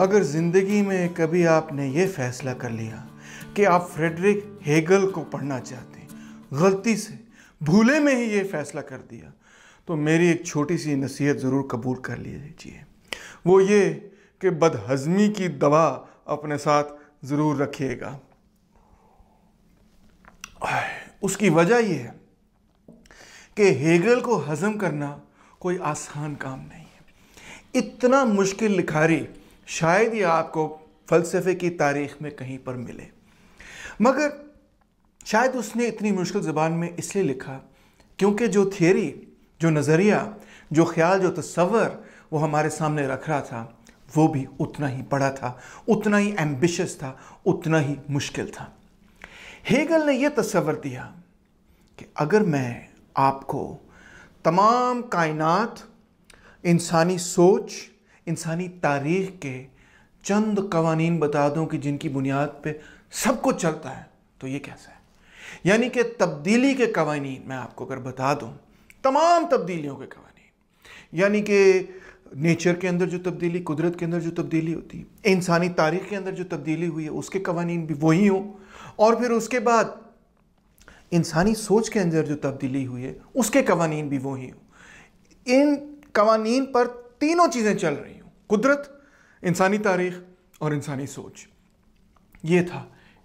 अगर ज़िंदगी में कभी आपने ये फैसला कर लिया कि आप फ्रेडरिक हेगल को पढ़ना चाहते हैं गलती से भूले में ही ये फैसला कर दिया तो मेरी एक छोटी सी नसीहत ज़रूर कबूल कर लीजिए वो ये कि बदहज़मी की दवा अपने साथ ज़रूर रखिएगा उसकी वजह यह है कि हेगल को हज़म करना कोई आसान काम नहीं है इतना मुश्किल लिखारी शायद ये आपको फ़लसफ़े की तारीख में कहीं पर मिले मगर शायद उसने इतनी मुश्किल ज़बान में इसलिए लिखा क्योंकि जो थियरी जो नज़रिया जो ख्याल जो तस्वर वो हमारे सामने रख रहा था वो भी उतना ही बड़ा था उतना ही एम्बिशस था उतना ही मुश्किल था हेगल ने यह तस्वर दिया कि अगर मैं आपको तमाम कायनात इंसानी सोच इंसानी तारीख के चंद कवानीन बता दूँ कि जिनकी बुनियाद पर सब कुछ चलता है तो ये कैसा है यानी कि तब्दीली के कवानीन मैं आपको अगर बता दूँ तमाम तब्दीलियों के कवानीन यानी कि नेचर के अंदर जो तब्दीली कुदरत के अंदर जो तब्दीली होती है इंसानी तारीख के अंदर जो तब्दीली हुई है उसके कवानीन भी वही हों और फिर उसके बाद इंसानी सोच के अंदर जो तब्दीली हुई है उसके कवानीन भी वही हों इन कवानीन पर तीनों चीज़ें चल रही हैं कुदरत इंसानी तारीख और इंसानी सोच ये था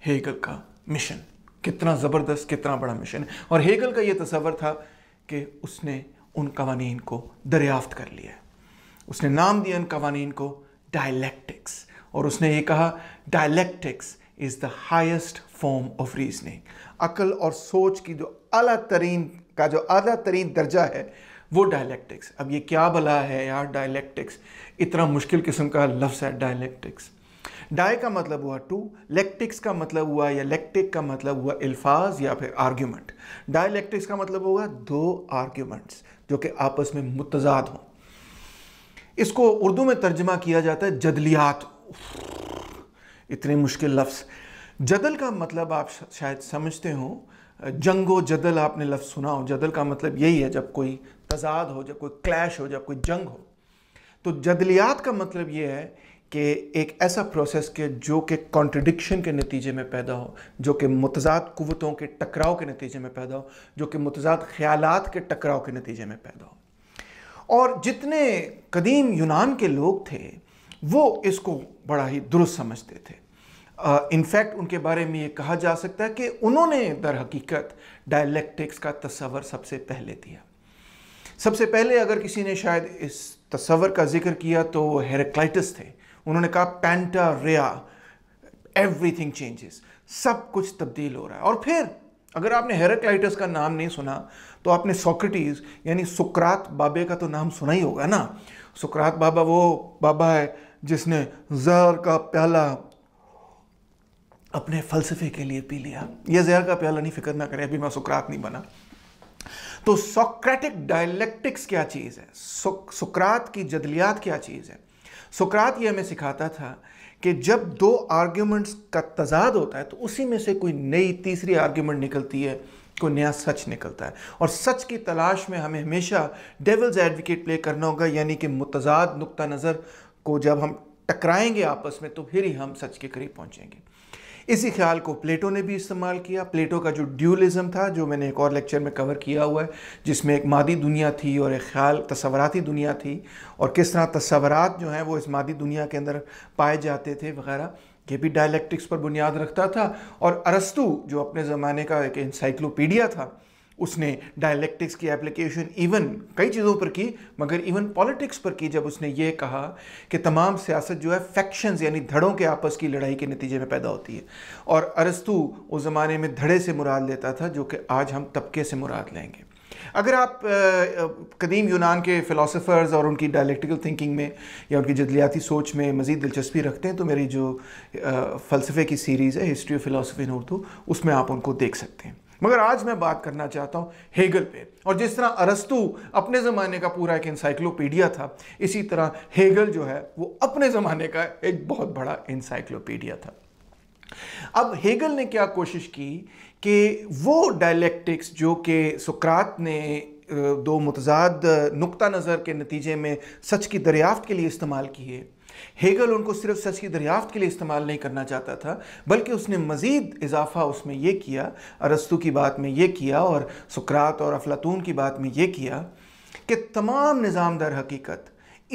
हेगल का मिशन कितना ज़बरदस्त कितना बड़ा मिशन है और हेगल का ये तस्वर था कि उसने उन कवानी को दरियाफ्त कर लिया उसने नाम दिया उन कवानीन को डायलैक्टिक्स और उसने ये कहा dialectics is the highest form of reasoning अकल और सोच की जो अला तरीन का जो अला तरीन दर्जा है वो डायलैक्टिक्स अब ये क्या भला है यार डायलैक्टिक्स इतना मुश्किल किस्म का लफ्स है डायलेक्टिक्स डाय का मतलब हुआ टू लेक्टिक्स का मतलब हुआ या लेक्टिक का मतलब हुआ अल्फाज या फिर आर्ग्यूमेंट डायलेक्टिक्स का मतलब होगा दो आर्ग्यूमेंट्स जो कि आपस में मुतजाद हों इसको उर्दू में तर्जमा किया जाता है जदलियात इतने मुश्किल लफ्स जदल का मतलब आप शायद समझते हो जंगो जदल आपने लफ्ज़ सुना हो जदल का मतलब यही है जब कोई तजाद हो जब कोई क्लैश हो जब कोई जंग हो तो जदलियात का मतलब ये है कि एक ऐसा प्रोसेस के जो कि कॉन्ट्रडिक्शन के नतीजे में पैदा हो जो कि मतजाद कुतों के टकराव के नतीजे में पैदा हो जो कि मतजाद ख्याल के टकराव के नतीजे में पैदा हो और जितने कदीम यूनान के लोग थे वो इसको बड़ा ही दुरुस्त समझते थे इनफैक्ट uh, उनके बारे में ये कहा जा सकता है कि उन्होंने दर हकीकत डायलैक्टिक्स का तस्वर सबसे पहले दिया सबसे पहले अगर किसी ने शायद इस तस्वर का जिक्र किया तो वो हेराक्लाइटिस थे उन्होंने कहा पेंटा एवरी एवरीथिंग चेंजेस सब कुछ तब्दील हो रहा है और फिर अगर आपने हेराक्लाइटस का नाम नहीं सुना तो आपने सोक्रेटिस यानी सुकरात बाबे का तो नाम सुना ही होगा ना सुकरात बाबा वो बाबा है जिसने जहर का प्याला अपने फलसफे के लिए पी लिया ये जहर का प्याला नहीं फिक्र ना करें अभी मैं सुकरात नहीं बना तो सोक्रेटिक डायलेक्टिक्स क्या चीज़ है सुकरात की जदलियात क्या चीज़ है सुकरात ये हमें सिखाता था कि जब दो आर्ग्यूमेंट्स का तजाद होता है तो उसी में से कोई नई तीसरी आर्ग्यूमेंट निकलती है कोई नया सच निकलता है और सच की तलाश में हमें हमेशा डेवल्स एडवोकेट प्ले करना होगा यानी कि मुतजाद नुक़ नज़र को जब हम टकराएंगे आपस में तो फिर ही हम सच के करीब पहुँचेंगे इसी ख्याल को प्लेटो ने भी इस्तेमाल किया प्लेटो का जो ड्यूलिज्म था जो मैंने एक और लेक्चर में कवर किया हुआ है जिसमें एक मादी दुनिया थी और एक ख्याल तस्वराती दुनिया थी और किस तरह तस्वरात जो हैं वो इस मादी दुनिया के अंदर पाए जाते थे वगैरह ये भी डायलैक्टिक्स पर बुनियाद रखता था और अरस्तु जो अपने ज़माने का एक इंसाइक्लोपीडिया था उसने डायलेक्टिक्स की एप्लीकेशन इवन कई चीज़ों पर की मगर इवन पॉलिटिक्स पर की जब उसने ये कहा कि तमाम सियासत जो है फैक्शंस यानी धड़ों के आपस की लड़ाई के नतीजे में पैदा होती है और अरस्तु उस ज़माने में धड़े से मुराद लेता था जो कि आज हम तबके से मुराद लेंगे अगर आप कदीम यूनान के फ़िलासफ़र्स और उनकी डायलेक्टिकल थिंकिंग में या उनकी जदलियाती सोच में मज़ीद दिलचस्पी रखते हैं तो मेरी जो फ़लसफ़े की सीरीज़ है history of philosophy in Urdu उसमें आप उनको देख सकते हैं मगर आज मैं बात करना चाहता हूँ हेगल पे और जिस तरह अरस्तु अपने ज़माने का पूरा एक इंसाइक्लोपीडिया था इसी तरह हेगल जो है वो अपने ज़माने का एक बहुत बड़ा इंसाइक्लोपीडिया था अब हेगल ने क्या कोशिश की कि वो डायलेक्टिक्स जो कि सुकरात ने दो मतजाद नुक्ता नज़र के नतीजे में सच की दरियाफ्त के लिए इस्तेमाल किए हेगल उनको सिर्फ सच की दरियाफ्त के लिए इस्तेमाल नहीं करना चाहता था बल्कि उसने मज़ीद इजाफा उसमें यह किया अरस्तु की बात में यह किया और सुकरात और अफलातून की बात में यह किया कि तमाम निज़ाम दर हकीकत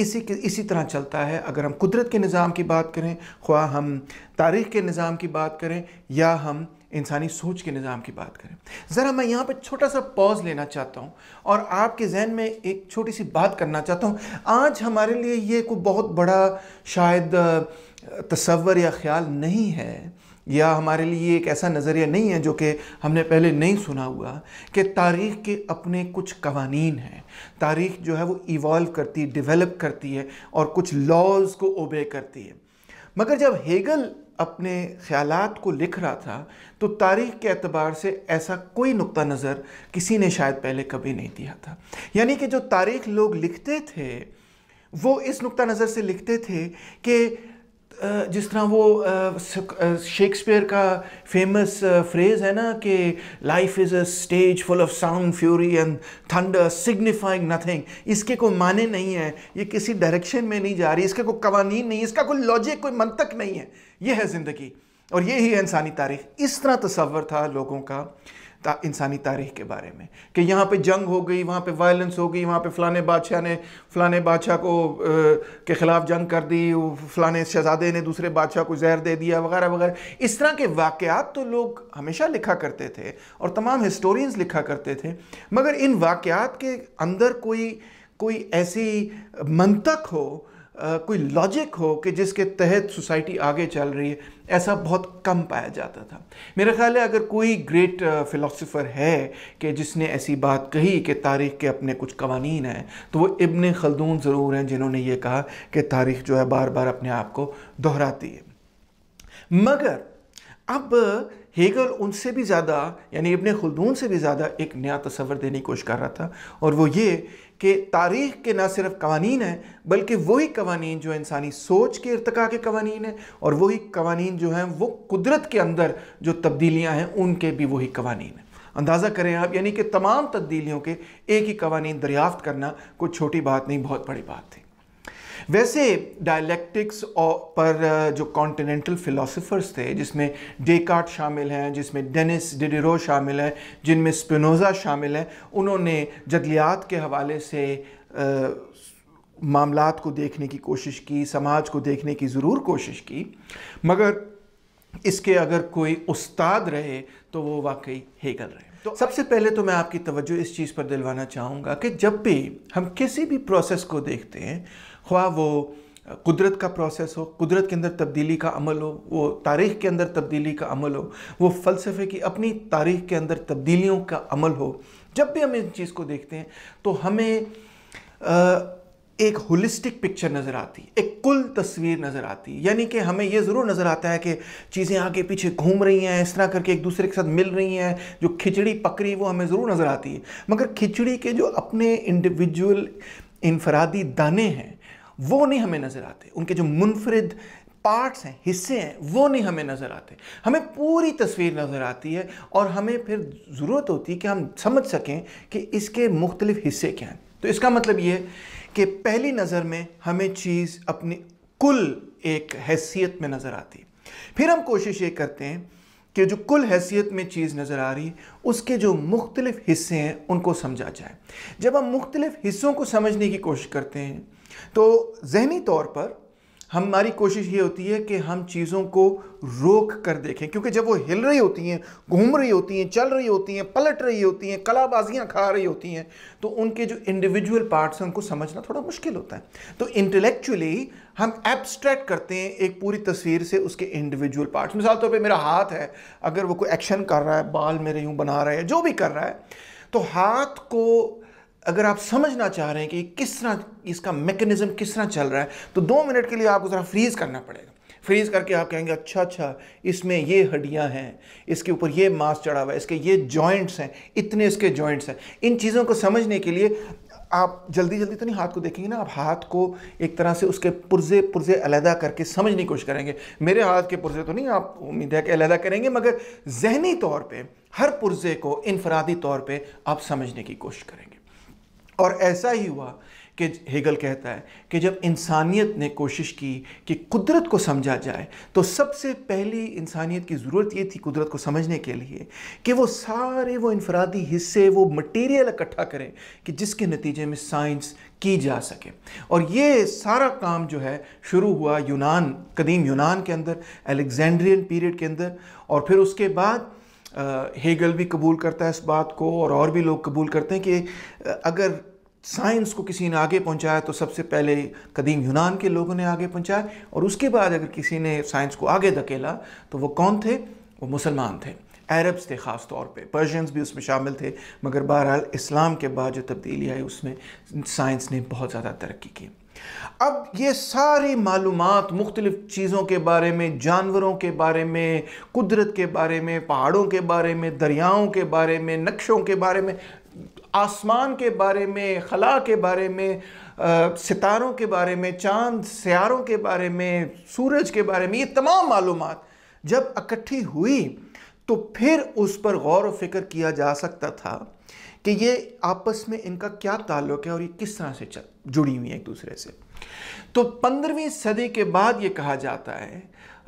इसी के इसी तरह चलता है अगर हम कुदरत के निज़ाम की बात करें ख्वा हम तारीख़ के निज़ाम की बात करें या हम इंसानी सोच के निज़ाम की बात करें ज़रा मैं यहाँ पर छोटा सा पॉज लेना चाहता हूँ और आपके जहन में एक छोटी सी बात करना चाहता हूँ आज हमारे लिए ये कोई बहुत बड़ा शायद तस्वर या ख्याल नहीं है या हमारे लिए एक ऐसा नज़रिया नहीं है जो कि हमने पहले नहीं सुना हुआ कि तारीख़ के अपने कुछ कवानीन हैं तारीख़ जो है वो इवॉल्व करती है डिवेलप करती है और कुछ लॉज को ओबे करती है मगर जब हेगल अपने ख्याल को लिख रहा था तो तारीख के अतबार से ऐसा कोई नुक़ नज़र किसी ने शायद पहले कभी नहीं दिया था यानी कि जो तारीख लोग लिखते थे वो इस नुक़ नज़र से लिखते थे कि जिस तरह वो शेक्सपियर का फेमस फ्रेज़ है ना कि life is a stage full of sound fury and thunder signifying nothing इसके कोई माने नहीं है ये किसी डायरेक्शन में नहीं जा रही इसके कोई कवानीन नहीं इसका कोई लॉजिक कोई मंतक नहीं है ये है ज़िंदगी और ये ही है इंसानी तारीख इस तरह तस्वर था लोगों का इंसानी तारीख के बारे में कि यहाँ पे जंग हो गई वहाँ पे वायलेंस हो गई वहाँ पे फ़लाने बादशाह ने फ़लाने बादशाह को आ, के ख़िलाफ़ जंग कर दी फ़लाने शहजादे ने दूसरे बादशाह को जहर दे दिया वगैरह वगैरह इस तरह के वाक़ात तो लोग हमेशा लिखा करते थे और तमाम हिस्टोरियंस लिखा करते थे मगर इन वाक़ात के अंदर कोई कोई ऐसी मंतक हो कोई लॉजिक हो कि जिसके तहत सोसाइटी आगे चल रही है ऐसा बहुत कम पाया जाता था मेरा ख्याल है अगर कोई ग्रेट फ़िलासफ़र है कि जिसने ऐसी बात कही कि तारीख़ के अपने कुछ कवानीन हैं तो वो इबन खलदून ज़रूर हैं जिन्होंने ये कहा कि तारीख़ जो है बार बार अपने आप को दोहराती है मगर अब हेगल उनसे भी ज़्यादा यानी इबन खलदून से भी ज़्यादा एक नया तस्वर देने की कोशिश कर रहा था और वो ये कि तारीख़ के ना सिर्फ कवानीन हैं बल्कि वही कवानीन जो इंसानी सोच के इरतका के कवानीन हैं और वही कवानीन जो हैं वो कुदरत के अंदर जो तब्दीलियाँ हैं उनके भी वही कवानीन हैं अंदाज़ा करें आप यानी कि तमाम तब्दीलियों के एक ही कवानीन दरियाफ्त करना कोई छोटी बात नहीं बहुत बड़ी बात थी वैसे डायलैक्टिक्स पर जो कॉन्टिनेंटल फिलोसोफर्स थे जिसमें डेकार्ट शामिल हैं जिसमें डेनिस डिडिरो शामिल हैं जिनमें स्पिनोज़ा शामिल हैं उन्होंने जदलियात के हवाले से मामला को देखने की कोशिश की समाज को देखने की ज़रूर कोशिश की मगर इसके अगर कोई उस्ताद रहे तो वो वाकई हेगल रहे तो सबसे पहले तो मैं आपकी तवज्जो इस चीज़ पर दिलवाना चाहूँगा कि जब भी हम किसी भी प्रोसेस को देखते हैं ख्वा वो कुदरत का प्रोसेस हो कुदरत के अंदर तब्दीली का अमल हो वो तारीख़ के अंदर तब्दीली का अमल हो वो फ़लसफ़े की अपनी तारीख़ के अंदर तब्दीलियों का अमल हो जब भी हम इस चीज़ को देखते हैं तो हमें एक होलिस्टिक पिक्चर नज़र आती एक कुल तस्वीर नज़र आती यानी कि हमें ये ज़रूर नज़र आता है कि चीज़ें आगे पीछे घूम रही हैं इस तरह करके एक दूसरे के साथ मिल रही हैं जो खिचड़ी पक रही है वो हमें ज़रूर नज़र आती है मगर खिचड़ी के जो अपने इंडिविजुअल इनफरादी दाने हैं वो नहीं हमें नज़र आते उनके जो मुनफरद पार्ट्स हैं हिस्से हैं वो नहीं हमें नज़र आते हमें पूरी तस्वीर नज़र आती है और हमें फिर ज़रूरत होती है कि हम समझ सकें कि इसके मुख्तलिफ हिस्से क्या हैं तो इसका मतलब ये है कि पहली नज़र में हमें चीज़ अपनी कुल एक हैसियत में नज़र आती है फिर हम कोशिश ये करते हैं कि जो कुल हैसियत में चीज़ नज़र आ रही है उसके जो मुख्तलिफ़ हिस्से हैं उनको समझा जाए जब हम मुख्तलिफ़ हिस्सों को समझने की कोशिश करते हैं तो जहनी तौर पर हमारी कोशिश ये होती है कि हम चीज़ों को रोक कर देखें क्योंकि जब वो हिल रही होती हैं घूम रही होती हैं चल रही होती हैं पलट रही होती हैं कलाबाजियाँ खा रही होती हैं तो उनके जो इंडिविजुअल पार्ट्स हैं उनको समझना थोड़ा मुश्किल होता है तो इंटेलेक्चुअली हम एब्स्ट्रैक्ट करते हैं एक पूरी तस्वीर से उसके इंडिविजुअल पार्ट्स मिसाल तौर तो पर मेरा हाथ है अगर वो कोई एक्शन कर रहा है बाल मेरे यूँ बना रहा है जो भी कर रहा है तो हाथ को अगर आप समझना चाह रहे हैं कि किस तरह इसका मैकेनिज्म किस तरह चल रहा है तो दो मिनट के लिए आपको ज़रा फ्रीज़ करना पड़ेगा फ्रीज करके आप कहेंगे अच्छा अच्छा इसमें ये हड्डियां हैं इसके ऊपर ये मांस चढ़ा हुआ है इसके ये जॉइंट्स हैं इतने इसके जॉइंट्स हैं इन चीज़ों को समझने के लिए आप जल्दी जल्दी तो नहीं हाथ को देखेंगे ना आप हाथ को एक तरह से उसके पुर्जे पुर्जे अलहदा करके समझने की कोशिश करेंगे मेरे हाथ के पुर्जे तो नहीं आप उम्मीद है कि अलहदा करेंगे मगर जहनी तौर पर हर पुर्जे को इनफरादी तौर पर आप समझने की कोशिश करेंगे और ऐसा ही हुआ कि हेगल कहता है कि जब इंसानियत ने कोशिश की कि कुदरत को समझा जाए तो सबसे पहली इंसानियत की ज़रूरत ये थी कुदरत को समझने के लिए कि वो सारे वो इनफरादी हिस्से वो मटेरियल इकट्ठा करें कि जिसके नतीजे में साइंस की जा सके और ये सारा काम जो है शुरू हुआ यूनान कदीम यूनान के अंदर अलेक्जेंड्रियन पीरियड के अंदर और फिर उसके बाद हेगल भी कबूल करता है इस बात को और और भी लोग कबूल करते हैं कि अगर साइंस को किसी ने आगे पहुंचाया तो सबसे पहले कदीम यूनान के लोगों ने आगे पहुंचाया और उसके बाद अगर किसी ने साइंस को आगे धकेला तो वो कौन थे वो मुसलमान थे अरब्स थे ख़ास तौर पे पर्शियंस भी उसमें शामिल थे मगर बहरहाल इस्लाम के बाद जो तब्दीली आई उसमें साइंस ने बहुत ज़्यादा तरक्की की अब ये सारी मालूम मुख्तलिफ़ चीज़ों के बारे में जानवरों के बारे में कुदरत के बारे में पहाड़ों के बारे में दरियाओं के बारे में नक्शों के बारे में आसमान के बारे में खला के बारे में सितारों के बारे में चांद सियारों के बारे में सूरज के बारे में ये तमाम मालूम जब इकट्ठी हुई तो फिर उस पर गौर व फिक्र किया जा सकता था कि ये आपस में इनका क्या ताल्लुक है और ये किस तरह से जुड़ी हुई है एक दूसरे से तो पंद्रहवीं सदी के बाद ये कहा जाता है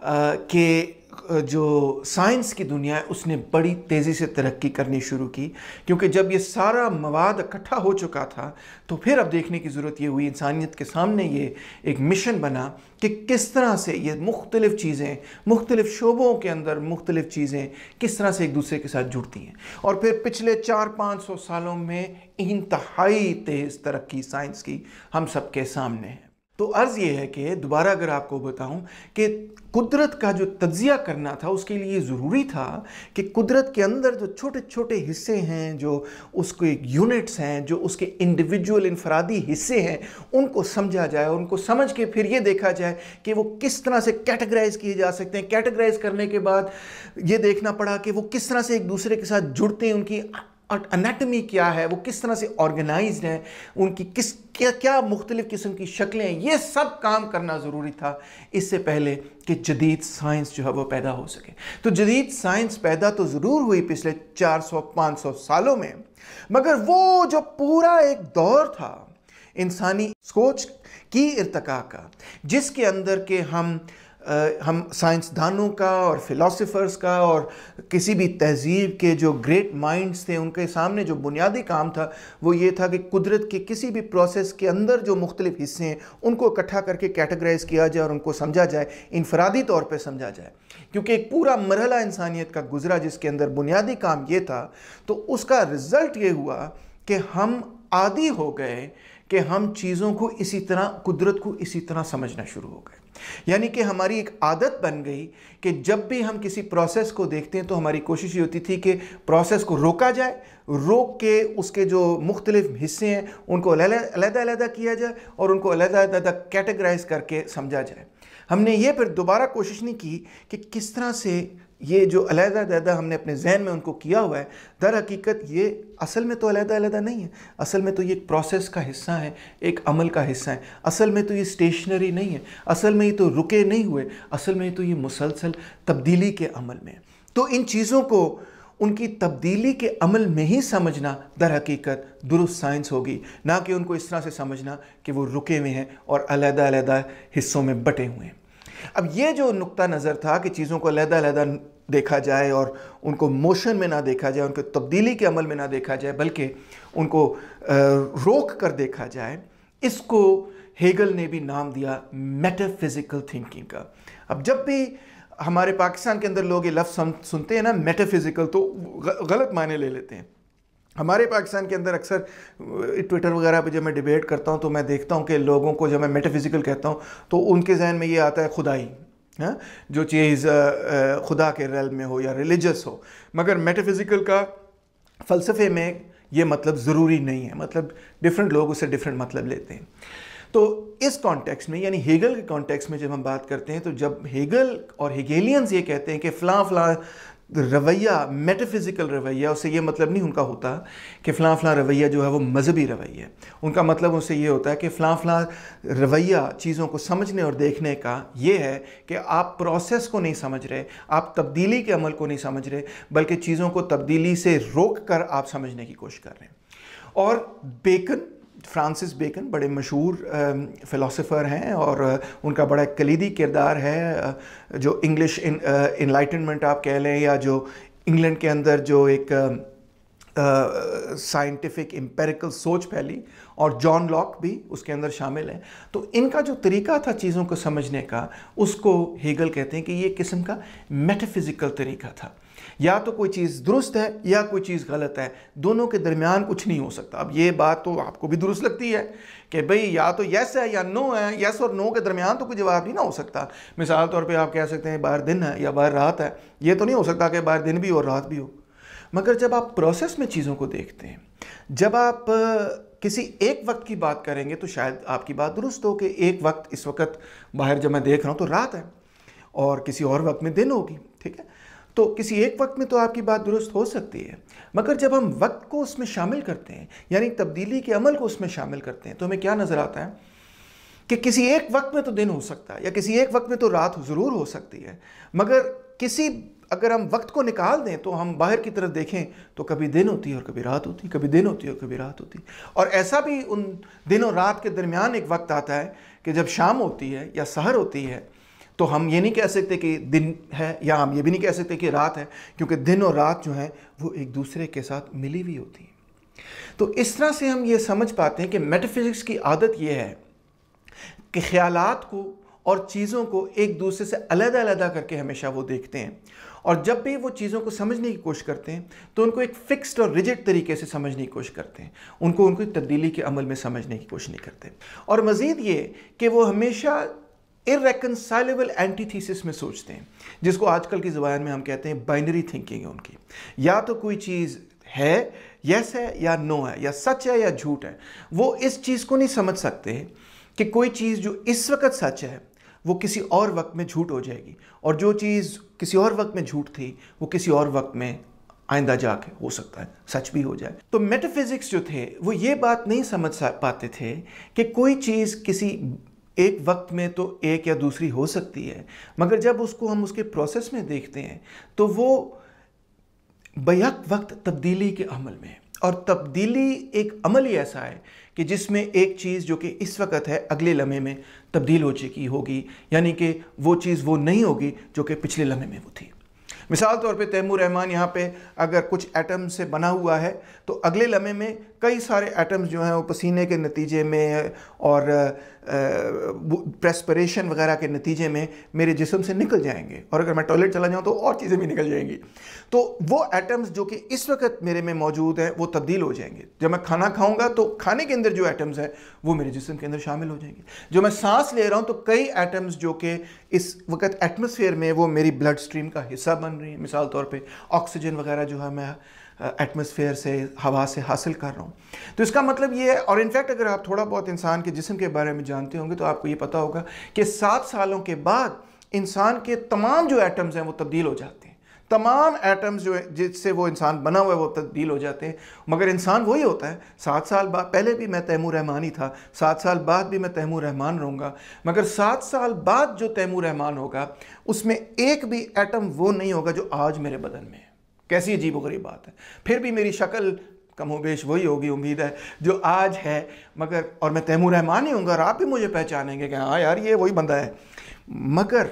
कि जो साइंस की दुनिया है उसने बड़ी तेज़ी से तरक्की करनी शुरू की क्योंकि जब ये सारा मवाद इकट्ठा हो चुका था तो फिर अब देखने की ज़रूरत ये हुई इंसानियत के सामने ये एक मिशन बना कि किस तरह से ये मुख्तलिफ़ चीज़ें मुख्तलिफ़ शोबों के अंदर मुख्तलिफ़ चीज़ें किस तरह से एक दूसरे के साथ जुड़ती हैं और फिर पिछले चार पाँच सौ सालों में इंतहाई तेज़ तरक्की साइंस की हम सब के सामने है तो अर्ज़ ये है कि दोबारा अगर आपको बताऊं कि कुदरत का जो तजिया करना था उसके लिए ज़रूरी था कि कुदरत के अंदर जो छोटे छोटे हिस्से हैं जो उसके यूनिट्स हैं जो उसके इंडिविजुअल इनफरादी हिस्से हैं उनको समझा जाए उनको समझ के फिर ये देखा जाए कि वो किस तरह से कैटेगराइज किए जा सकते हैं कैटेगराइज करने के बाद ये देखना पड़ा कि वो किस तरह से एक दूसरे के साथ जुड़ते हैं उनकी अनाटमी क्या है वो किस तरह से ऑर्गेनाइज है उनकी किस क्या क्या मुख्तलिफ़ किस्म की शक्लें हैं ये सब काम करना ज़रूरी था इससे पहले कि जदीद साइंस जो है वो पैदा हो सके तो जदीद साइंस पैदा तो ज़रूर हुई पिछले 400-500 सालों में मगर वो जो पूरा एक दौर था इंसानी सोच की इरतका का जिसके अंदर के हम हम साइंसदानों का और फिलासफ़र्स का और किसी भी तहजीब के जो ग्रेट माइंड्स थे उनके सामने जो बुनियादी काम था वो ये था कि कुदरत के किसी भी प्रोसेस के अंदर जो मुख्तलिफ हिस्से हैं उनको इकट्ठा करके कैटेगराइज किया जाए और उनको समझा जाए इनफरादी तौर पर समझा जाए क्योंकि एक पूरा मरहला इंसानियत का गुजरा जिसके अंदर बुनियादी काम ये था तो उसका रिज़ल्ट ये हुआ कि हम आदि हो गए कि हम चीज़ों को इसी तरह कुदरत को इसी तरह समझना शुरू हो गए यानी कि हमारी एक आदत बन गई कि जब भी हम किसी प्रोसेस को देखते हैं तो हमारी कोशिश ये होती थी कि प्रोसेस को रोका जाए रोक के उसके जो मुख्तलिफ हिस्से हैं उनको अलहदा किया जाए और उनको अलहदा कैटेगराइज करके समझा जाए हमने ये फिर दोबारा कोशिश नहीं की कि किस तरह से ये जो अलहदा हमने अपने जहन में उनको किया हुआ है दर हकीकत ये असल में तो अलहदा नहीं है असल में तो ये एक प्रोसेस का हिस्सा है एक अमल का हिस्सा है असल में तो ये स्टेशनरी नहीं है असल में ये तो रुके नहीं हुए असल में तो ये मुसलसल तब्दीली के अमल में है तो इन चीज़ों को उनकी तब्दीली के अमल में ही समझना दर हकीकत दुरुस्त साइंस होगी ना कि उनको इस तरह से समझना कि वो रुके हुए हैं और अलहदा हिस्सों में बटे हुए हैं अब ये जो नुक्ता नज़र था कि चीज़ों को अलहदा देखा जाए और उनको मोशन में ना देखा जाए उनको तब्दीली के अमल में ना देखा जाए बल्कि उनको रोक कर देखा जाए इसको हेगल ने भी नाम दिया मेटाफिज़िकल थिंकिंग का अब जब भी हमारे पाकिस्तान के अंदर लोग ये लफ्ज़ सुनते हैं ना मेटाफिज़िकल तो गलत मायने ले लेते हैं हमारे पाकिस्तान के अंदर अक्सर ट्विटर वगैरह पे जब मैं डिबेट करता हूँ तो मैं देखता हूँ कि लोगों को जब मैं मेटाफिज़िकल कहता हूँ तो उनके जहन में ये आता है खुदाई हाँ जो चीज़ खुदा के रल में हो या रिलीजस हो मगर मेटाफिज़िकल का फ़लसफ़े में ये मतलब ज़रूरी नहीं है मतलब डिफरेंट लोग उसे डिफरेंट मतलब लेते हैं तो इस कॉन्टेक्स्ट में यानी हेगल के कॉन्टेक्स्ट में जब हम बात करते हैं तो जब हेगल और हेगेलियंस ये कहते हैं कि फ़लाँ फ़लाँ रवैया मेटाफिज़िकल रवैया उससे ये मतलब नहीं उनका होता कि फ़लाँ फ़लाँ रवैया जो है वो मजहबी रवैया उनका मतलब उनसे ये होता है कि फ़लाँ फ़लाँ रवैया चीज़ों को समझने और देखने का ये है कि आप प्रोसेस को नहीं समझ रहे आप तब्दीली के अमल को नहीं समझ रहे बल्कि चीज़ों को तब्दीली से रोक कर आप समझने की कोशिश कर रहे हैं और बेकन फ्रांसिस बेकन बड़े मशहूर फ़िलासफ़र हैं और उनका बड़ा कलीदी किरदार है जो इंग्लिश इनलाइटनमेंट आप कह लें या जो इंग्लैंड के अंदर जो एक साइंटिफिक एम्पेरिकल सोच फैली और जॉन लॉक भी उसके अंदर शामिल हैं तो इनका जो तरीका था चीज़ों को समझने का उसको हेगल कहते हैं कि ये किस्म का मेटाफिज़िकल तरीका था या तो कोई चीज़ दुरुस्त है या कोई चीज़ गलत है दोनों के दरमियान कुछ नहीं हो सकता अब ये बात तो आपको भी दुरुस्त लगती है कि भाई या तो येस है या नो है येस और नो के दरमियान तो कोई जवाब नहीं ना हो सकता मिसाल तौर पर आप कह सकते हैं बाहर दिन है या बाहर रात है ये तो नहीं हो सकता कि बाहर दिन भी हो रात भी हो मगर जब आप प्रोसेस में चीज़ों को देखते हैं जब आप किसी एक वक्त की बात करेंगे तो शायद आपकी बात दुरुस्त हो कि एक वक्त इस वक्त बाहर जब मैं देख रहा हूँ तो रात है और किसी और वक्त में दिन होगी ठीक है तो किसी एक वक्त में तो आपकी बात दुरुस्त हो सकती है मगर जब हम वक्त को उसमें शामिल करते हैं यानी तब्दीली के अमल को उसमें शामिल करते हैं तो हमें क्या नज़र आता है कि किसी एक वक्त में तो दिन हो सकता है या किसी एक वक्त में तो रात ज़रूर हो सकती है मगर किसी अगर हम वक्त को निकाल दें तो हम बाहर की तरफ देखें तो कभी दिन होती है और कभी रात होती है कभी दिन होती है और कभी रात होती है और ऐसा भी उन दिन और रात के दरमियान एक वक्त आता है कि जब शाम होती है या सहर होती है तो हम ये नहीं कह सकते कि दिन है या हम ये भी नहीं कह सकते कि रात है क्योंकि दिन और रात जो है वो एक दूसरे के साथ मिली हुई होती है तो इस तरह से हम ये समझ पाते हैं कि मेटाफिज़िक्स की आदत ये है कि ख्यालात को और चीज़ों को एक दूसरे से अलग अलग करके हमेशा वो देखते हैं और जब भी वो चीज़ों को समझने की कोशिश करते हैं तो उनको एक फ़िक्स्ड और रिजिड तरीके से समझने की कोशिश करते हैं उनको उनको तब्दीली के अमल में समझने की कोशिश नहीं करते और मज़ीद ये कि वो हमेशा इरेकनसाइलेबल एंटीथीसिस में सोचते हैं जिसको आजकल की ज़बान में हम कहते हैं बाइनरी थिंकिंग है उनकी या तो कोई चीज़ है यस है या नो है या सच है या झूठ है वो इस चीज़ को नहीं समझ सकते कि कोई चीज़ जो इस वक्त सच है वो किसी और वक्त में झूठ हो जाएगी और जो चीज़ किसी और वक्त में झूठ थी वो किसी और वक्त में आइंदा जाके हो सकता है सच भी हो जाए तो मेटाफिज़िक्स जो थे वो ये बात नहीं समझ पाते थे कि कोई चीज़ किसी एक वक्त में तो एक या दूसरी हो सकती है मगर जब उसको हम उसके प्रोसेस में देखते हैं तो वो बैक वक्त तब्दीली के अमल में और तब्दीली एक अमल ही ऐसा है कि जिसमें एक चीज़ जो कि इस वक्त है अगले लम्हे में तब्दील हो चुकी होगी यानी कि वो चीज़ वो नहीं होगी जो कि पिछले लम्हे में वो थी मिसाल तौर पे तैमूर रहमान यहाँ पे अगर कुछ एटम से बना हुआ है तो अगले लम्हे में कई सारे एटम्स जो हैं वो पसीने के नतीजे में और प्रेस्परेशन वगैरह के नतीजे में मेरे जिसम से निकल जाएंगे और अगर मैं टॉयलेट चला जाऊँ तो और चीज़ें भी निकल जाएंगी तो वो एटम्स जो कि इस वक्त मेरे में मौजूद हैं वो तब्दील हो जाएंगे जब मैं खाना खाऊंगा तो खाने के अंदर जो एटम्स हैं वो मेरे जिसम के अंदर शामिल हो जाएंगे जो मैं सांस ले रहा हूँ तो कई एटम्स जो कि इस वक्त एटमोसफेयर में वो मेरी ब्लड स्ट्रीम का हिस्सा बन बन रही हैं मिसाल तौर पे ऑक्सीजन वगैरह जो है मैं एटमोसफेयर से हवा से हासिल कर रहा हूँ तो इसका मतलब ये है और इनफैक्ट अगर आप थोड़ा बहुत इंसान के जिसम के बारे में जानते होंगे तो आपको ये पता होगा कि सात सालों के बाद इंसान के तमाम जो एटम्स हैं वो तब्दील हो जाते हैं तमाम एटम्स जो है जिससे वो इंसान बना हुआ है वो तब्दील हो जाते हैं मगर इंसान वही होता है सात साल बाद पहले भी मैं तैमूर रहमान ही था सात साल बाद भी मैं तैमूर रहमान रहूँगा मगर सात साल बाद जो तैमूर रहमान होगा उसमें एक भी एटम वो नहीं होगा जो आज मेरे बदन में है कैसी अजीब गरीब बात है फिर भी मेरी शक्ल कमोबेश वही होगी उम्मीद है जो आज है मगर और मैं तैमूर रहमान ही हूँगा और आप भी मुझे पहचानेंगे कि हाँ यार ये वही बंदा है मगर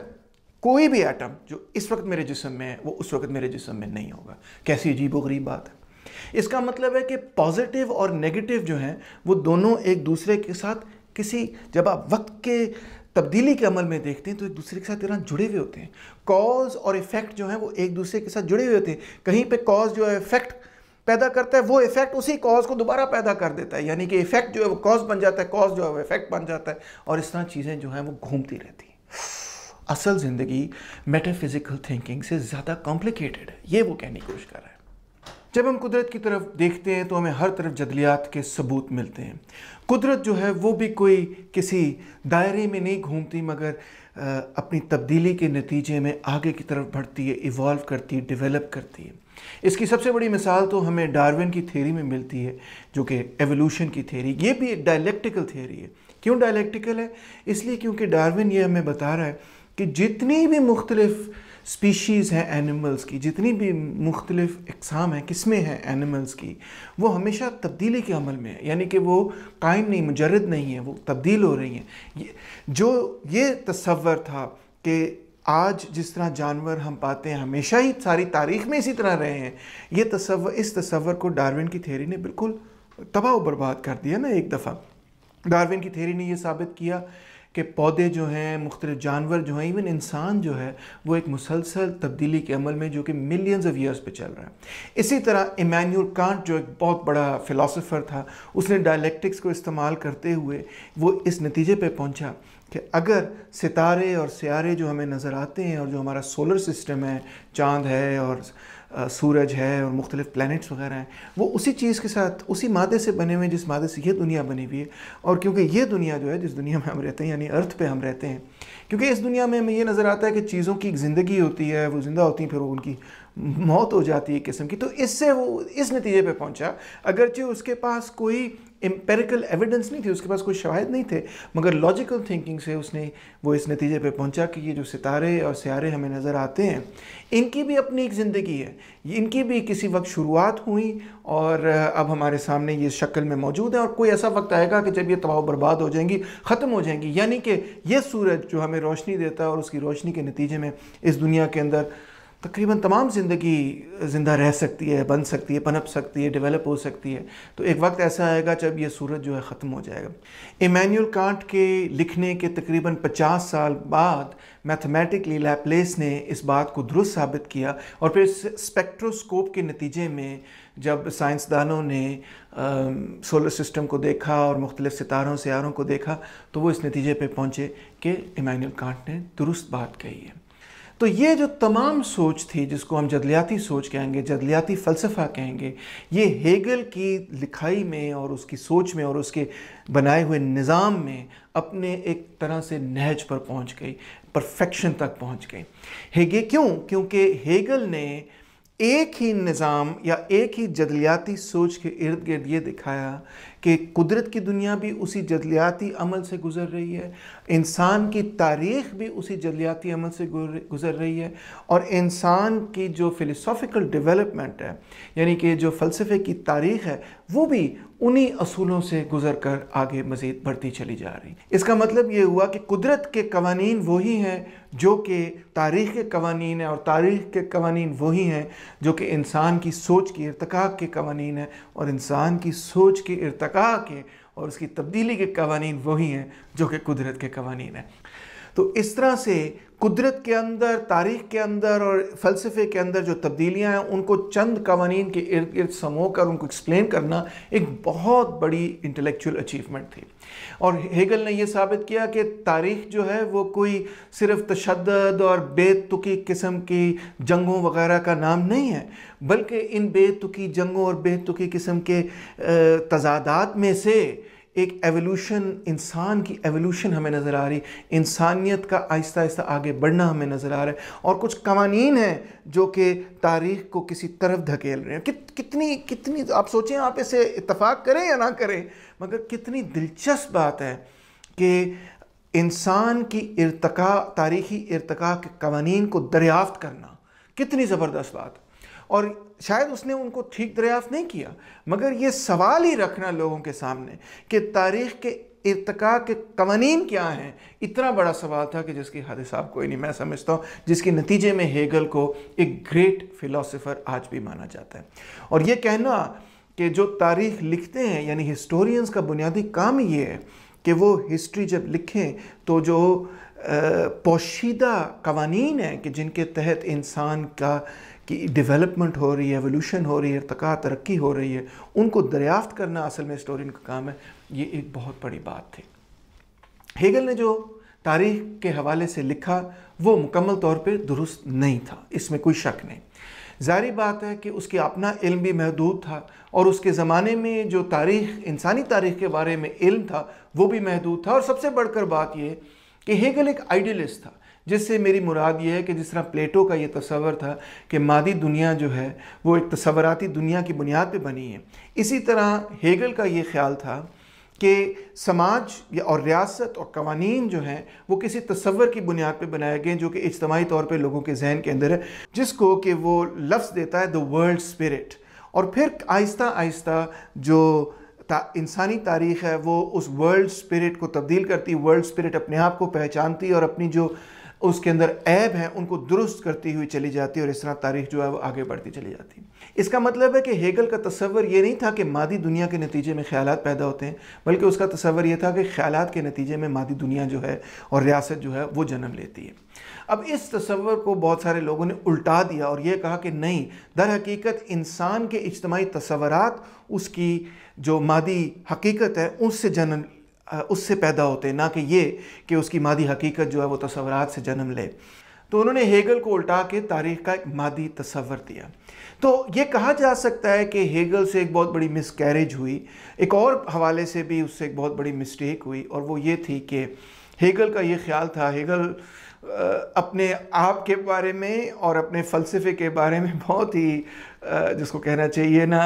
कोई भी एटम जो इस वक्त मेरे जिसम में है वो उस वक्त मेरे जिसम में नहीं होगा कैसी गरीब बात है इसका मतलब है कि पॉजिटिव और नेगेटिव जो हैं वो दोनों एक दूसरे के साथ किसी जब आप वक्त के तब्दीली के अमल में देखते हैं तो एक दूसरे के साथ इतना जुड़े हुए होते हैं कॉज और इफेक्ट जो है वो एक दूसरे के साथ जुड़े हुए होते हैं कहीं पे कॉज जो है इफेक्ट पैदा करता है वो इफेक्ट उसी कॉज को दोबारा पैदा कर देता है यानी कि इफेक्ट जो है वो कॉज बन जाता है कॉज जो है वो इफेक्ट बन जाता है और इस तरह चीज़ें जो हैं वो घूमती रहती हैं असल ज़िंदगी मेटाफिज़िकल थिंकिंग से ज़्यादा कॉम्प्लिकेटेड है ये वो कहने की कोशिश कर रहा है जब हम कुदरत की तरफ देखते हैं तो हमें हर तरफ जदलियात के सबूत मिलते हैं कुदरत जो है वो भी कोई किसी दायरे में नहीं घूमती मगर अपनी तब्दीली के नतीजे में आगे की तरफ बढ़ती है इवॉल्व करती है डिवेलप करती है इसकी सबसे बड़ी मिसाल तो हमें डार्विन की थ्योरी में मिलती है जो कि एवोल्यूशन की थ्योरी ये भी एक डायलैक्टिकल थ्योरी है क्यों डायलैक्टिकल है इसलिए क्योंकि डार्विन ये हमें बता रहा है कि जितनी भी मुख्तलिफ स्पीशीज़ हैं एनिमल्स की जितनी भी मुख्तलिफ इकसाम हैं किस्में हैं एनिमल्स की वो हमेशा तब्दीली के अमल में है यानी कि वो कायम नहीं मुजरद नहीं है वो तब्दील हो रही हैं जो ये तस्वर था कि आज जिस तरह जानवर हम पाते हैं हमेशा ही सारी तारीख में इसी तरह रहे हैं ये तस्वर इस तस्वर को डारविन की थेरी ने बिल्कुल तबाह बर्बाद कर दिया ना एक दफ़ा डारविन की थेरी ने यह साबित किया कि पौधे जो हैं मुख्तलिफ जानवर जो हैं इवन इंसान जो है वो एक मुसलसल तब्दीली के अमल में जो कि मिलियंस ऑफ ईयर्स पे चल रहा है इसी तरह इमैनुअल कांट जो एक बहुत बड़ा फ़िलासफ़र था उसने डायलैक्टिक्स को इस्तेमाल करते हुए वो इस नतीजे पर पहुँचा कि अगर सितारे और स्यारे जो हमें नज़र आते हैं और जो हमारा सोलर सिस्टम है चाँद है और सूरज है और मुख्तलिफ़ प्लानट्स वगैरह हैं वो उसी चीज़ के साथ उसी मादे से बने हुए हैं जिस मादे से ये दुनिया बनी हुई है और क्योंकि ये दुनिया जो है जिस दुनिया में हम रहते हैं यानी अर्थ पे हम रहते हैं क्योंकि इस दुनिया में हमें ये नज़र आता है कि चीज़ों की एक ज़िंदगी होती है वो ज़िंदा होती हैं फिर उनकी मौत हो जाती है किस्म की तो इससे वो इस नतीजे पर पहुँचा अगरचे उसके पास कोई एम्पेरिकल एविडेंस नहीं थी उसके पास कोई शवाहद नहीं थे मगर लॉजिकल थिंकिंग से उसने वो इस नतीजे पे पहुंचा कि ये जो सितारे और सियारे हमें नज़र आते हैं इनकी भी अपनी एक ज़िंदगी है इनकी भी किसी वक्त शुरुआत हुई और अब हमारे सामने ये शक्ल में मौजूद है और कोई ऐसा वक्त आएगा कि जब ये तबाह बर्बाद हो जाएंगी ख़त्म हो जाएंगी यानी कि ये सूरज जो हमें रोशनी देता है और उसकी रोशनी के नतीजे में इस दुनिया के अंदर तकरीबन तमाम ज़िंदगी ज़िंदा रह सकती है बन सकती है पनप सकती है डेवलप हो सकती है तो एक वक्त ऐसा आएगा जब यह सूरत जो है ख़त्म हो जाएगा इमैनुअल कांट के लिखने के तकरीबन 50 साल बाद मैथमेटिकली लैपलेस ने इस बात को दुरुस्त साबित किया और फिर स्पेक्ट्रोस्कोप के नतीजे में जब साइंसदानों ने सोलर सिस्टम को देखा और मुख्तलिफ सितारों सियारों को देखा तो वो इस नतीजे पर पहुँचे कि इमैनुअल कांट ने दुरुस्त बात कही है तो ये जो तमाम सोच थी जिसको हम जदलियाती सोच कहेंगे जदलियाती फ़लसफ़ा कहेंगे ये हेगल की लिखाई में और उसकी सोच में और उसके बनाए हुए निज़ाम में अपने एक तरह से नहज पर पहुंच गई परफेक्शन तक पहुंच गई हेगे क्यों क्योंकि हेगल ने एक ही निज़ाम या एक ही जदलियाती सोच के इर्द गिर्द ये दिखाया कि कुदरत की दुनिया भी उसी जदलियाती अमल से गुज़र रही है इंसान की तारीख भी उसी जदलियाती अमल से गुज़र रही है और इंसान की जो फिलोसॉफिकल डेवलपमेंट है यानी कि जो फ़लसफ़े की तारीख है वो भी उन्हीं असूलों से गुज़र कर आगे मज़ीद बढ़ती चली जा रही इसका मतलब ये हुआ कि कुदरत के कवानीन वही हैं जो कि तारीख़ के कवानीन हैं और तारीख़ के कवानीन वही हैं जो कि इंसान की सोच की इरतक़ के कवानीन हैं और इंसान की सोच के इरतका तका के और उसकी तब्दीली के कवानीन वही हैं जो कि कुदरत के कवानीन हैं तो इस तरह से कुदरत के अंदर तारीख के अंदर और फ़लसफ़े के अंदर जो तब्दीलियाँ हैं उनको चंद कवानीन के इर्द गिर्द समो कर उनको एक्सप्लेन करना एक बहुत बड़ी इंटेलेक्चुअल अचीवमेंट थी और हेगल ने यह साबित किया कि तारीख जो है वो कोई सिर्फ तशद और बेतुकी किस्म की जंगों वगैरह का नाम नहीं है बल्कि इन बेतुकी जंगों और बेतुकी किस्म के तजादात में से एक एवोल्यूशन इंसान की एवोल्यूशन हमें नज़र आ रही इंसानियत का आहिस्ता आहिस्ता आगे बढ़ना हमें नज़र आ रहा है और कुछ कवानीन हैं जो कि तारीख को किसी तरफ धकेल रहे हैं कि, कितनी कितनी आप सोचें आप इसे इतफाक़ करें या ना करें मगर कितनी दिलचस्प बात है कि इंसान की इरतका तारीखी इरतका के कवानीन को दरियाफ्त करना कितनी ज़बरदस्त बात है और शायद उसने उनको ठीक दरियाफ़ नहीं किया मगर ये सवाल ही रखना लोगों के सामने कि तारीख़ के इरतका के कवानीन क्या हैं इतना बड़ा सवाल था कि जिसकी हद हिसाब कोई नहीं मैं समझता हूँ जिसके नतीजे में हेगल को एक ग्रेट फ़िलासफ़र आज भी माना जाता है और ये कहना कि जो तारीख लिखते हैं यानी हिस्टोरियंस का बुनियादी काम ये है कि वो हिस्ट्री जब लिखें तो जो पोशीदा कवानीन हैं कि जिनके तहत इंसान का कि डेवलपमेंट हो रही है एवोल्यूशन हो रही है इरतका तरक्की हो रही है उनको दरियाफ्त करना असल में हिस्टोरियन का काम है ये एक बहुत बड़ी बात थी हेगल ने जो तारीख के हवाले से लिखा वो मुकम्मल तौर पर दुरुस्त नहीं था इसमें कोई शक नहीं जारी बात है कि उसकी अपना इल्म भी महदूद था और उसके ज़माने में जो तारीख इंसानी तारीख के बारे में इल्म था वो भी महदूद था और सबसे बढ़कर बात यह कि हेगल एक आइडियलिस्ट था जिससे मेरी मुराद ये है कि जिस तरह प्लेटो का ये तस्वर था कि मादी दुनिया जो है वो एक तस्वराती दुनिया की बुनियाद पर बनी है इसी तरह हेगल का ये ख्याल था कि समाज या और रियासत और कवानीन जो हैं वो किसी तस्वर की बुनियाद पर बनाए गए जो कि इज्तमाही तौर पर लोगों के जहन के अंदर है जिसको कि वो लफ्ज़ देता है द वर्ल्ड स्पिरिट और फिर आहिस्ता आहिस्ता जो ता, इंसानी तारीख है वो उस वर्ल्ड स्पिरिट को तब्दील करती वर्ल्ड स्पिरिट अपने आप को पहचानती और अपनी जो उसके अंदर ऐब हैं उनको दुरुस्त करती हुई चली जाती है और इस तरह तारीख जो है वो आगे बढ़ती चली जाती है इसका मतलब है कि हेगल का तस्वर ये नहीं था कि मादी दुनिया के नतीजे में ख्याल पैदा होते हैं बल्कि उसका तस्वर यह था कि ख्याल के नतीजे में मादी दुनिया जो है और रियासत जो है वो जन्म लेती है अब इस तस्वर को बहुत सारे लोगों ने उल्टा दिया और ये कहा कि नहीं दर हकीकत इंसान के इज्तमाही तस्वरत उसकी जो मादी हकीकत है उससे जन्म उससे पैदा होते हैं ना कि ये कि उसकी मादी हकीकत जो है वो तस्वरत से जन्म ले तो उन्होंने हेगल को उल्टा के तारीख का एक मादी तस्वर दिया तो ये कहा जा सकता है कि हेगल से एक बहुत बड़ी मिस कैरेज हुई एक और हवाले से भी उससे एक बहुत बड़ी मिस्टेक हुई और वो ये थी कि हेगल का ये ख्याल था हेगल अपने आप के बारे में और अपने फ़लसफ़े के बारे में बहुत ही जिसको कहना चाहिए ना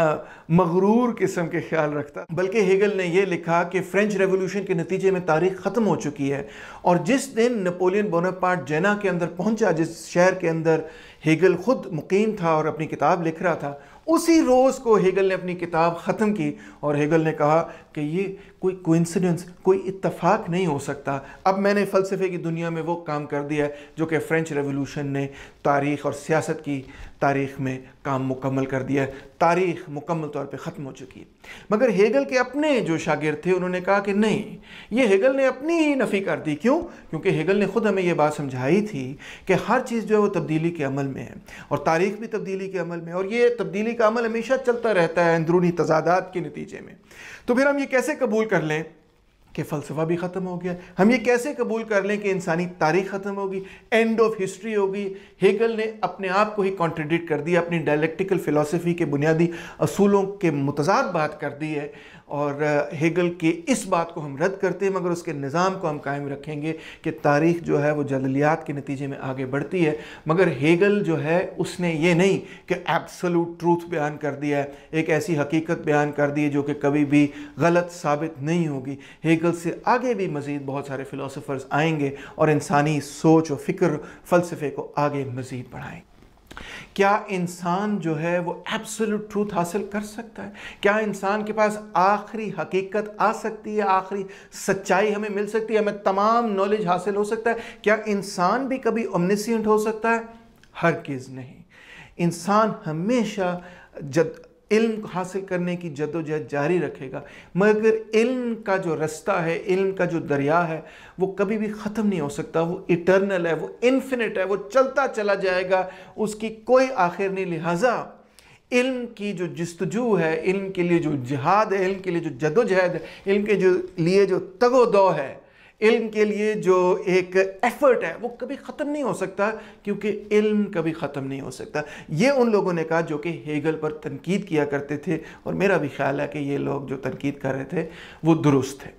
मगरूर किस्म के ख्याल रखता बल्कि हेगल ने यह लिखा कि फ्रेंच रेवोल्यूशन के नतीजे में तारीख ख़त्म हो चुकी है और जिस दिन नपोलियन बोनापार्ट जेना के अंदर पहुंचा जिस शहर के अंदर हेगल खुद मुकीम था और अपनी किताब लिख रहा था उसी रोज़ को हेगल ने अपनी किताब ख़त्म की और हेगल ने कहा कि ये कोई कोइंसिडेंस कोई इत्तफाक नहीं हो सकता अब मैंने फ़लसफ़े की दुनिया में वो काम कर दिया है जो कि फ़्रेंच रेवोल्यूशन ने तारीख़ और सियासत की तारीख में काम मुकम्मल कर दिया है तारीख मुकम्मल तौर पे ख़त्म हो चुकी है मगर हेगल के अपने जो शागिर थे उन्होंने कहा कि नहीं ये हेगल ने अपनी ही नफ़ी कर दी क्यों क्योंकि हेगल ने ख़ुद हमें यह बात समझाई थी कि हर चीज़ जो है वो तब्दीली के अमल में है और तारीख भी तब्दीली के अमल में और ये तब्दीली का अमल हमेशा चलता रहता है अंदरूनी तजादात के नतीजे में तो फिर हम ये कैसे कबूल कर लें कि फ़लसफ़ा भी ख़त्म हो गया हम ये कैसे कबूल कर लें कि इंसानी तारीख ख़त्म होगी एंड ऑफ हिस्ट्री होगी हेगल ने अपने आप को ही कॉन्ट्रडिक्ट कर दिया अपनी डायलैक्टिकल फ़िलासफ़ी के बुनियादी असूलों के मुतजाद बात कर दी है और हेगल के इस बात को हम रद्द करते हैं मगर उसके निज़ाम को हम कायम रखेंगे कि तारीख जो है वो जदलियात के नतीजे में आगे बढ़ती है मगर हेगल जो है उसने ये नहीं कि एब्सलूट ट्रूथ बयान कर दिया है एक ऐसी हकीकत बयान कर दी है जो कि कभी भी गलत साबित नहीं होगी हेगल से आगे भी मज़ीद बहुत सारे फ़िलासफ़र्स आएंगे और इंसानी सोच और फिक्र फ़लसफ़े को आगे मज़ीद बढ़ाएंगे क्या इंसान जो है वो एब्सोल्यूट ट्रूथ हासिल कर सकता है क्या इंसान के पास आखिरी हकीकत आ सकती है आखिरी सच्चाई हमें मिल सकती है हमें तमाम नॉलेज हासिल हो सकता है क्या इंसान भी कभी ओमनिसियंट हो सकता है हर चीज नहीं इंसान हमेशा जब इल्म हासिल करने की जदोजहद जारी रखेगा मगर इल्म का जो रास्ता है इल्म का जो दरिया है वो कभी भी ख़त्म नहीं हो सकता वो इटर्नल है वो इन्फिनिट है वो चलता चला जाएगा उसकी कोई आखिर नहीं लिहाजा इल्म की जो जस्तजू है इल्म के लिए जो जिहाद है इल्म के लिए जो जदोजहद है इल्म के जो लिए जो तगोदो है इल्म के लिए जो एक एफर्ट है वो कभी ख़त्म नहीं हो सकता क्योंकि इल्म कभी ख़त्म नहीं हो सकता ये उन लोगों ने कहा जो कि हेगल पर तनकीद किया करते थे और मेरा भी ख्याल है कि ये लोग जो तनकीद कर रहे थे वो दुरुस्त थे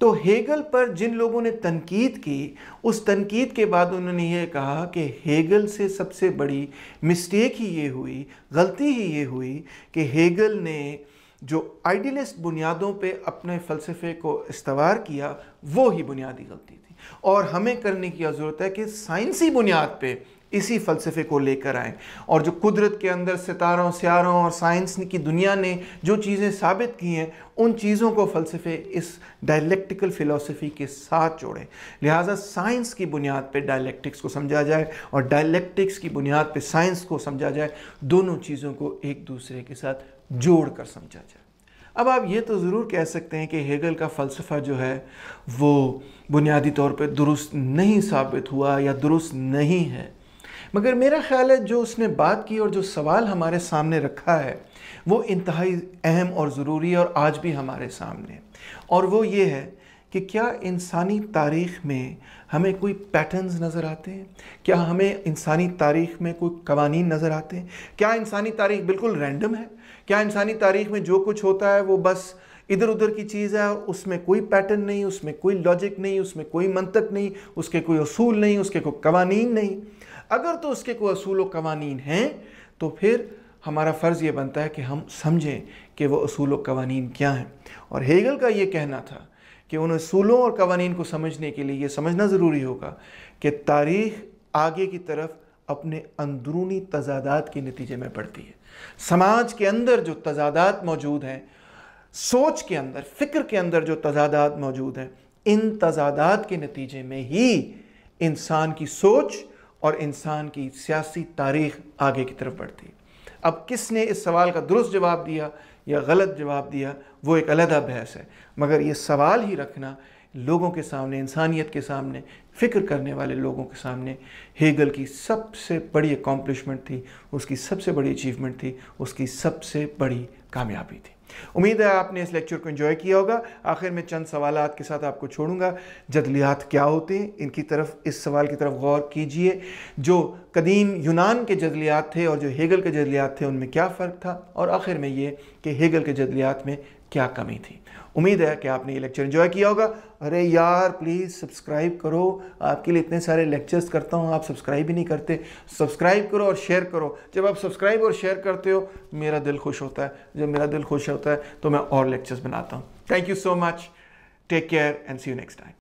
तो हेगल पर जिन लोगों ने तनकीद की उस तनकीद के बाद उन्होंने ये कहा कि हेगल से सबसे बड़ी मिस्टेक ही ये हुई गलती ही ये हुई कि हेगल ने जो आइडियलिस्ट बुनियादों पे अपने फ़लसफ़े को इस्तवार किया वो ही बुनियादी गलती थी और हमें करने की ज़रूरत है कि साइंसी बुनियाद पे इसी फ़लसफ़े को लेकर आएँ और जो कुदरत के अंदर सितारों सियारों और साइंस की दुनिया ने जो चीज़ें साबित की हैं उन चीज़ों को फ़लसफ़े इस डायलैक्टिकल फ़िलासफ़ी के साथ जोड़ें लिहाजा साइंस की बुनियाद पर डायलैक्टिक्स को समझा जाए और डायलैक्टिक्स की बुनियाद पर साइंस को समझा जाए दोनों चीज़ों को एक दूसरे के साथ जोड़ कर समझा जाए अब आप ये तो ज़रूर कह सकते हैं कि हेगल का फ़लसफ़ा जो है वो बुनियादी तौर पर दुरुस्त नहीं साबित हुआ या दुरुस्त नहीं है मगर मेरा ख्याल है जो उसने बात की और जो सवाल हमारे सामने रखा है वो इंतहाई अहम और ज़रूरी है और आज भी हमारे सामने और वो ये है कि क्या इंसानी तारीख में हमें कोई पैटर्न्स नज़र आते हैं क्या हमें इंसानी तारीख में कोई कवानीन नज़र आते हैं क्या इंसानी तारीख बिल्कुल रैंडम है क्या इंसानी तारीख में जो कुछ होता है वो बस इधर उधर की चीज़ है और उसमें कोई पैटर्न नहीं उसमें कोई लॉजिक नहीं उसमें कोई मंतक नहीं उसके कोई असूल नहीं उसके कोई कवानीन नहीं अगर तो उसके कोई असूल व कवानीन हैं तो फिर हमारा फ़र्ज़ ये बनता है कि हम समझें कि वो असूल व कवानीन क्या हैं और हेगल का ये कहना था कि उन असूलों और कवानीन को समझने के लिए ये समझना ज़रूरी होगा कि तारीख आगे की तरफ अपने अंदरूनी तजादात के नतीजे में पड़ती है समाज के अंदर जो तजादात मौजूद हैं सोच के अंदर फ़िक्र के अंदर जो तजादात मौजूद हैं इन तजादात के नतीजे में ही इंसान की सोच और इंसान की सियासी तारीख आगे की तरफ बढ़ती है अब किसने इस सवाल का दुरुस्त जवाब दिया या गलत जवाब दिया वो एक अलहदा बहस है मगर ये सवाल ही रखना लोगों के सामने इंसानियत के सामने फ़िक्र करने वाले लोगों के सामने हेगल की सबसे बड़ी अकॉम्पलिशमेंट थी उसकी सबसे बड़ी अचीवमेंट थी उसकी सबसे बड़ी कामयाबी थी उम्मीद है आपने इस लेक्चर को एंजॉय किया होगा आखिर में चंद सवाल के साथ आपको छोड़ूंगा जदलियात क्या होते हैं इनकी तरफ इस सवाल की तरफ गौर कीजिए जो कदीम यूनान के जदलियात थे और जो हेगल के जदलियात थे उनमें क्या फ़र्क था और आखिर में ये कि हेगल के जदलियात में क्या कमी थी उम्मीद है कि आपने ये लेक्चर इन्जॉय किया होगा अरे यार प्लीज़ सब्सक्राइब करो आपके लिए इतने सारे लेक्चर्स करता हूँ आप सब्सक्राइब ही नहीं करते सब्सक्राइब करो और शेयर करो जब आप सब्सक्राइब और शेयर करते हो मेरा दिल खुश होता है जब मेरा दिल खुश होता है तो मैं और लेक्चर्स बनाता हूँ thank you so much take care and see you next time